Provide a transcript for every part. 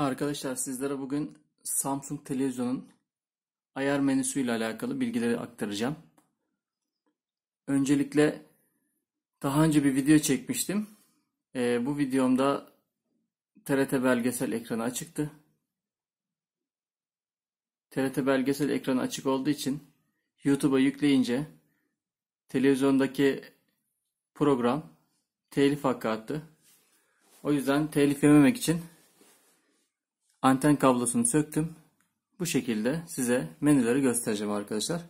Arkadaşlar sizlere bugün Samsung televizyonun ayar menüsü ile alakalı bilgileri aktaracağım. Öncelikle daha önce bir video çekmiştim. E, bu videomda TRT belgesel ekranı açıktı. TRT belgesel ekranı açık olduğu için YouTube'a yükleyince televizyondaki program telif hakkı attı. O yüzden telif yememek için Anten kablosunu söktüm. Bu şekilde size menüleri göstereceğim arkadaşlar.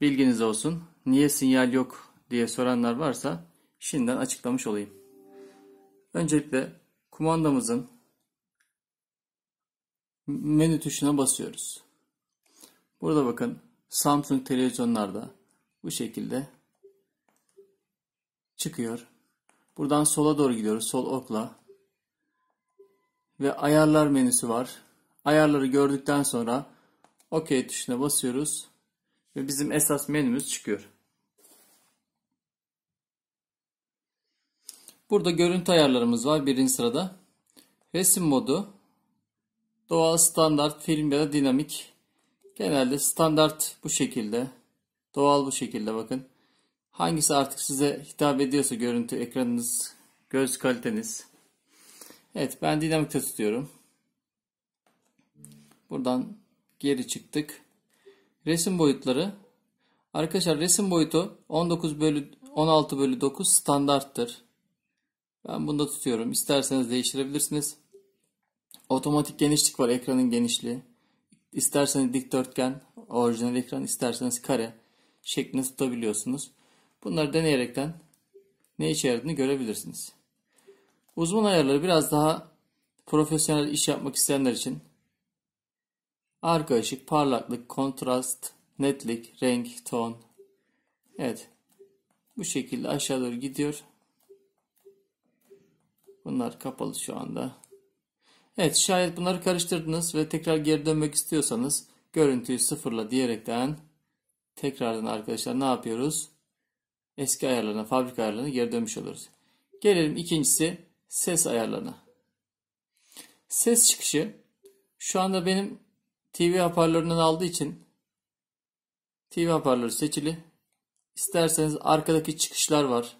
Bilginiz olsun. Niye sinyal yok diye soranlar varsa şimdiden açıklamış olayım. Öncelikle kumandamızın menü tuşuna basıyoruz. Burada bakın Samsung televizyonlarda bu şekilde çıkıyor. Buradan sola doğru gidiyoruz. Sol okla ve ayarlar menüsü var. Ayarları gördükten sonra OK tuşuna basıyoruz ve bizim esas menümüz çıkıyor. Burada görüntü ayarlarımız var birinci sırada. Resim modu, doğal standart, film ya da dinamik. Genelde standart bu şekilde, doğal bu şekilde bakın. Hangisi artık size hitap ediyorsa görüntü ekranınız, göz kaliteniz, Evet ben dinamikte tutuyorum. Buradan geri çıktık. Resim boyutları. Arkadaşlar resim boyutu 19 bölü 16 bölü 9 standarttır. Ben bunda tutuyorum. İsterseniz değiştirebilirsiniz. Otomatik genişlik var ekranın genişliği. İsterseniz dikdörtgen orijinal ekran isterseniz kare şeklinde tutabiliyorsunuz. Bunları deneyerekten ne içerdiğini görebilirsiniz. Uzman ayarları biraz daha profesyonel iş yapmak isteyenler için arka ışık, parlaklık, kontrast, netlik, renk, ton. Evet. Bu şekilde aşağı doğru gidiyor. Bunlar kapalı şu anda. Evet şayet bunları karıştırdınız ve tekrar geri dönmek istiyorsanız görüntüyü sıfırla diyerekten tekrardan arkadaşlar ne yapıyoruz? Eski ayarlarına, fabrika ayarlarına geri dönmüş oluruz. Gelelim ikincisi ses ayarlarına. Ses çıkışı şu anda benim TV hoparlöründen aldığı için TV hoparlörü seçili. İsterseniz arkadaki çıkışlar var.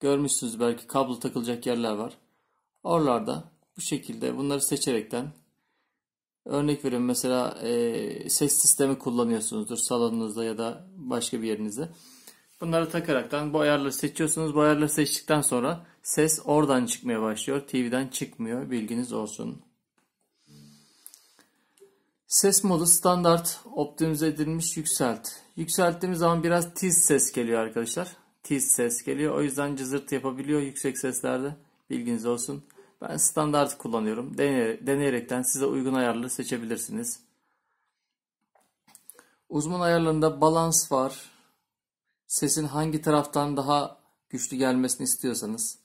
Görmüşsünüz belki kablo takılacak yerler var. Oralarda bu şekilde bunları seçerekten örnek veriyorum mesela e, ses sistemi kullanıyorsunuzdur salonunuzda ya da başka bir yerinizde. Bunları takaraktan bu ayarları seçiyorsunuz. Bu ayarları seçtikten sonra Ses oradan çıkmaya başlıyor. TV'den çıkmıyor. Bilginiz olsun. Ses modu standart optimize edilmiş yükselt. Yükselttiğimiz zaman biraz tiz ses geliyor arkadaşlar. Tiz ses geliyor. O yüzden cızırtı yapabiliyor yüksek seslerde. Bilginiz olsun. Ben standart kullanıyorum. Deneyerekten size uygun ayarları seçebilirsiniz. Uzman ayarlarında balans var. Sesin hangi taraftan daha güçlü gelmesini istiyorsanız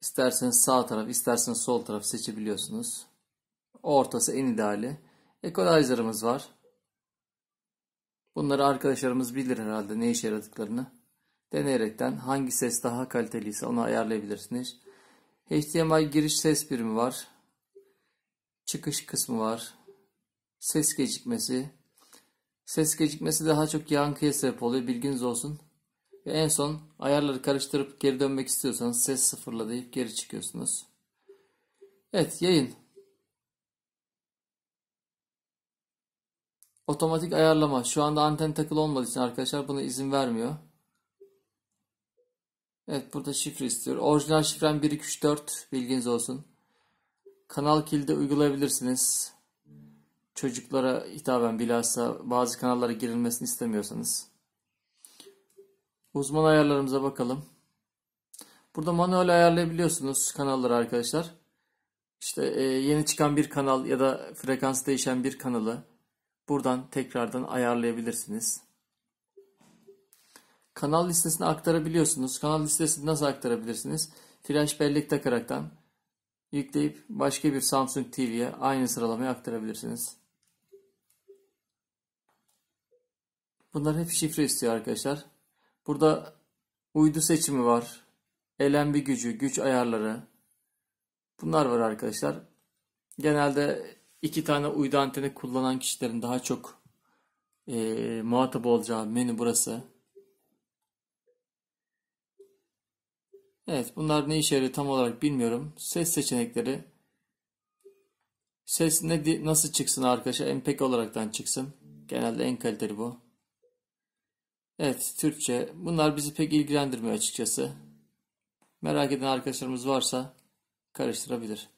İsterseniz sağ taraf, isterseniz sol taraf seçebiliyorsunuz. Ortası en ideali. Equalizer'ımız var. Bunları arkadaşlarımız bilir herhalde ne işe yaradıklarını. Deneyerekten hangi ses daha kaliteliyse onu ayarlayabilirsiniz. HDMI giriş ses birimi var. Çıkış kısmı var. Ses gecikmesi. Ses gecikmesi daha çok yankıya sebep oluyor. Bilginiz olsun. Ve en son ayarları karıştırıp geri dönmek istiyorsanız ses sıfırla deyip geri çıkıyorsunuz. Evet yayın. Otomatik ayarlama. Şu anda anten takılı olmadığı için arkadaşlar buna izin vermiyor. Evet burada şifre istiyor. Orijinal şifrem 1234 bilginiz olsun. Kanal kilidi uygulayabilirsiniz. Çocuklara hitaben bilhassa bazı kanallara girilmesini istemiyorsanız. Uzman ayarlarımıza bakalım. Burada manuel ayarlayabiliyorsunuz kanalları arkadaşlar. İşte e, yeni çıkan bir kanal ya da frekans değişen bir kanalı buradan tekrardan ayarlayabilirsiniz. Kanal listesini aktarabiliyorsunuz. Kanal listesini nasıl aktarabilirsiniz? Flash bellek takaraktan yükleyip başka bir Samsung TV'ye aynı sıralamaya aktarabilirsiniz. Bunlar hep şifre istiyor arkadaşlar. Burada uydu seçimi var. Elenbi gücü, güç ayarları. Bunlar var arkadaşlar. Genelde iki tane uydu anteni kullanan kişilerin daha çok e, muhatap olacağı menü burası. Evet bunlar ne işe yarıyor tam olarak bilmiyorum. Ses seçenekleri. Ses ne, nasıl çıksın arkadaşlar? MPEG olaraktan çıksın. Genelde en kaliteli bu. Evet, Türkçe. Bunlar bizi pek ilgilendirmiyor açıkçası. Merak eden arkadaşlarımız varsa karıştırabilir.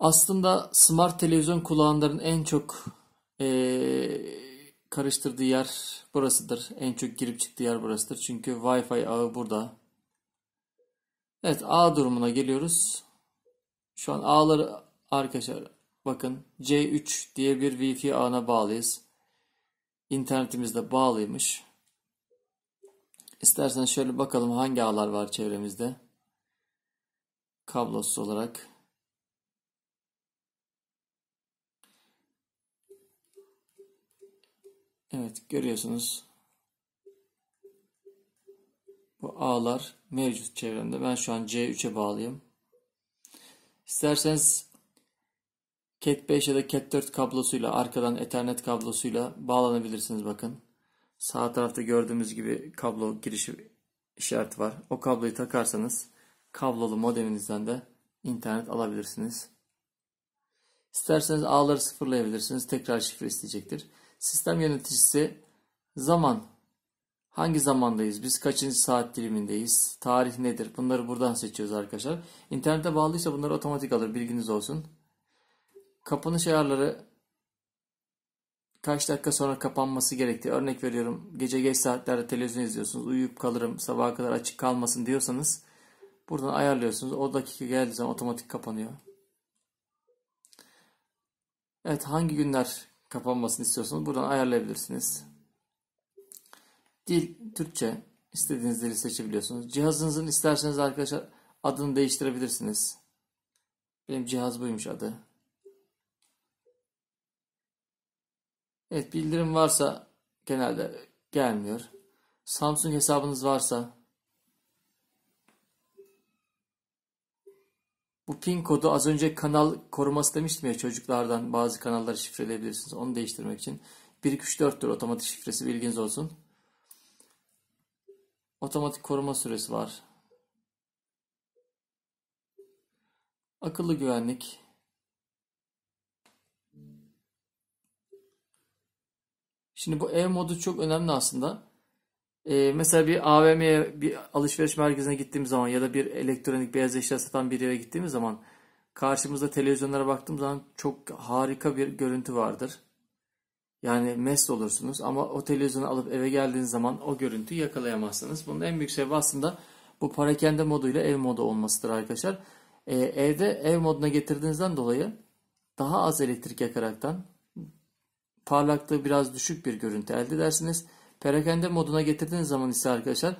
Aslında smart televizyon kullananların en çok e, karıştırdığı yer burasıdır. En çok girip çıktığı yer burasıdır. Çünkü Wi-Fi ağı burada. Evet ağ durumuna geliyoruz. Şu an ağları arkadaşlar Bakın C3 diye bir Wi-Fi ağına bağlıyız. İnternetimiz de bağlıymış. İsterseniz şöyle bakalım hangi ağlar var çevremizde. Kablosuz olarak. Evet görüyorsunuz. Bu ağlar mevcut çevremde. Ben şu an C3'e bağlıyım. İsterseniz Cat 5 ya da Cat 4 kablosuyla arkadan Ethernet kablosuyla bağlanabilirsiniz bakın. Sağ tarafta gördüğümüz gibi kablo girişi işareti var. O kabloyu takarsanız kablolu modeminizden de internet alabilirsiniz. İsterseniz ağları sıfırlayabilirsiniz. Tekrar şifre isteyecektir. Sistem yöneticisi zaman hangi zamandayız? Biz kaçıncı saat dilimindeyiz? Tarih nedir? Bunları buradan seçiyoruz arkadaşlar. İnternete bağlıysa bunları otomatik alır. Bilginiz olsun. Kapanış ayarları kaç dakika sonra kapanması gerektiği. Örnek veriyorum gece geç saatlerde televizyon izliyorsunuz. Uyuyup kalırım sabaha kadar açık kalmasın diyorsanız buradan ayarlıyorsunuz. O dakika geldiği zaman otomatik kapanıyor. Evet hangi günler kapanmasını istiyorsunuz buradan ayarlayabilirsiniz. Dil Türkçe istediğiniz dili seçebiliyorsunuz. Cihazınızın isterseniz arkadaşlar adını değiştirebilirsiniz. Benim cihaz buymuş adı. Evet bildirim varsa genelde gelmiyor. Samsung hesabınız varsa bu pin kodu az önce kanal koruması demiştim ya çocuklardan bazı kanalları şifreleyebilirsiniz. Onu değiştirmek için 1234'tür otomatik şifresi bilginiz olsun. Otomatik koruma süresi var. Akıllı güvenlik Şimdi bu ev modu çok önemli aslında. Ee, mesela bir AVM'ye bir alışveriş merkezine gittiğim zaman ya da bir elektronik beyaz eşya satan bir yere gittiğimiz zaman karşımızda televizyonlara baktığım zaman çok harika bir görüntü vardır. Yani mest olursunuz ama o televizyonu alıp eve geldiğiniz zaman o görüntüyü yakalayamazsınız. Bunun en büyük sebebi aslında bu parakende moduyla ev modu olmasıdır arkadaşlar. Ee, evde ev moduna getirdiğinizden dolayı daha az elektrik yakaraktan parlaklığı biraz düşük bir görüntü elde edersiniz. Perakende moduna getirdiğiniz zaman ise arkadaşlar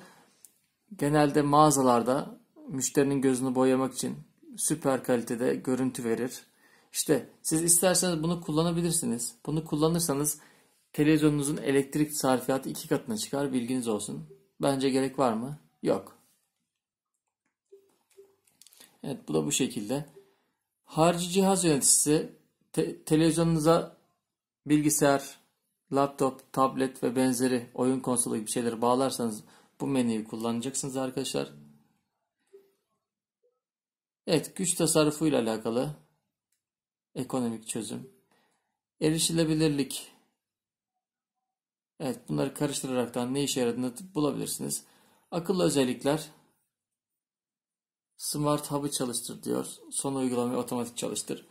genelde mağazalarda müşterinin gözünü boyamak için süper kalitede görüntü verir. İşte siz isterseniz bunu kullanabilirsiniz. Bunu kullanırsanız televizyonunuzun elektrik sarfiyatı iki katına çıkar bilginiz olsun. Bence gerek var mı? Yok. Evet bu da bu şekilde. Harici cihaz yöneticisi te- televizyonunuza Bilgisayar, laptop, tablet ve benzeri oyun konsolu gibi şeyleri bağlarsanız bu menüyü kullanacaksınız arkadaşlar. Evet güç tasarrufu ile alakalı ekonomik çözüm. Erişilebilirlik. Evet bunları karıştırarak da ne işe yaradığını bulabilirsiniz. Akıllı özellikler. Smart Hub'ı çalıştır diyor. Son uygulamayı otomatik çalıştır.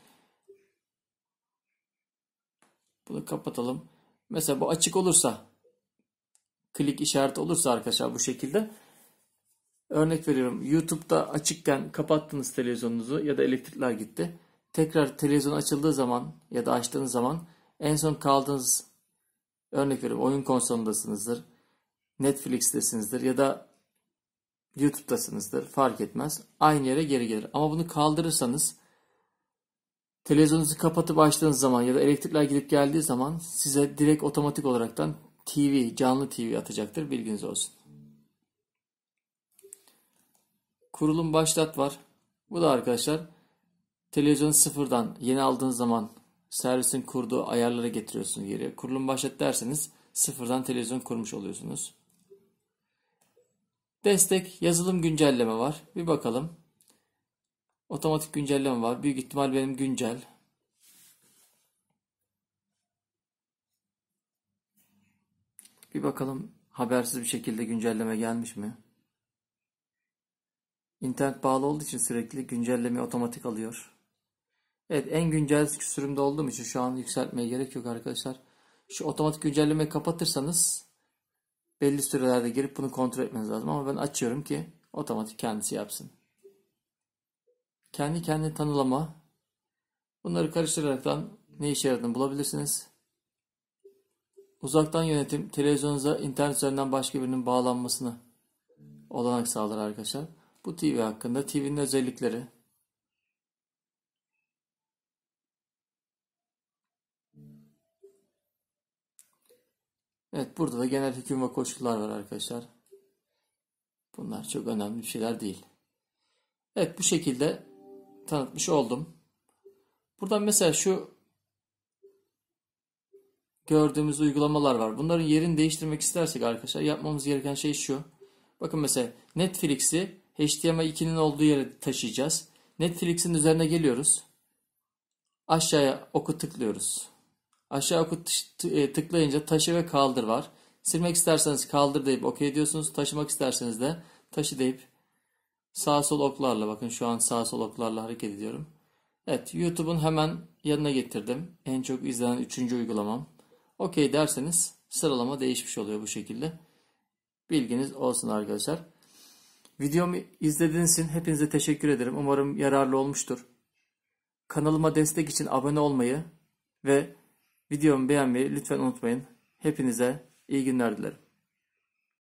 Bunu kapatalım. Mesela bu açık olursa klik işareti olursa arkadaşlar bu şekilde örnek veriyorum YouTube'da açıkken kapattınız televizyonunuzu ya da elektrikler gitti. Tekrar televizyon açıldığı zaman ya da açtığınız zaman en son kaldığınız örnek veriyorum oyun konsolundasınızdır. Netflix'tesinizdir ya da YouTube'dasınızdır fark etmez. Aynı yere geri gelir. Ama bunu kaldırırsanız Televizyonunuzu kapatıp açtığınız zaman ya da elektrikler gidip geldiği zaman size direkt otomatik olaraktan TV, canlı TV atacaktır. Bilginiz olsun. Kurulum başlat var. Bu da arkadaşlar televizyonu sıfırdan yeni aldığınız zaman servisin kurduğu ayarlara getiriyorsunuz geriye. Kurulum başlat derseniz sıfırdan televizyon kurmuş oluyorsunuz. Destek yazılım güncelleme var. Bir bakalım. Otomatik güncelleme var. Büyük ihtimal benim güncel. Bir bakalım habersiz bir şekilde güncelleme gelmiş mi? İnternet bağlı olduğu için sürekli güncelleme otomatik alıyor. Evet en güncel sürümde olduğum için şu an yükseltmeye gerek yok arkadaşlar. Şu otomatik güncellemeyi kapatırsanız belli sürelerde girip bunu kontrol etmeniz lazım. Ama ben açıyorum ki otomatik kendisi yapsın kendi kendini tanılama bunları karıştıraraktan ne işe yaradığını bulabilirsiniz. Uzaktan yönetim televizyonunuza internet üzerinden başka birinin bağlanmasını olanak sağlar arkadaşlar. Bu TV hakkında TV'nin özellikleri, Evet burada da genel hüküm ve koşullar var arkadaşlar. Bunlar çok önemli bir şeyler değil. Evet bu şekilde tanıtmış oldum. Buradan mesela şu gördüğümüz uygulamalar var. Bunların yerini değiştirmek istersek arkadaşlar yapmamız gereken şey şu. Bakın mesela Netflix'i HDMI 2'nin olduğu yere taşıyacağız. Netflix'in üzerine geliyoruz. Aşağıya oku tıklıyoruz. Aşağı oku e, tıklayınca taşı ve kaldır var. Silmek isterseniz kaldır deyip okey diyorsunuz. Taşımak isterseniz de taşı deyip Sağ sol oklarla bakın şu an sağ sol oklarla hareket ediyorum. Evet YouTube'un hemen yanına getirdim. En çok izlenen 3. uygulamam. Okey derseniz sıralama değişmiş oluyor bu şekilde. Bilginiz olsun arkadaşlar. Videomu izlediğiniz için hepinize teşekkür ederim. Umarım yararlı olmuştur. Kanalıma destek için abone olmayı ve videomu beğenmeyi lütfen unutmayın. Hepinize iyi günler dilerim.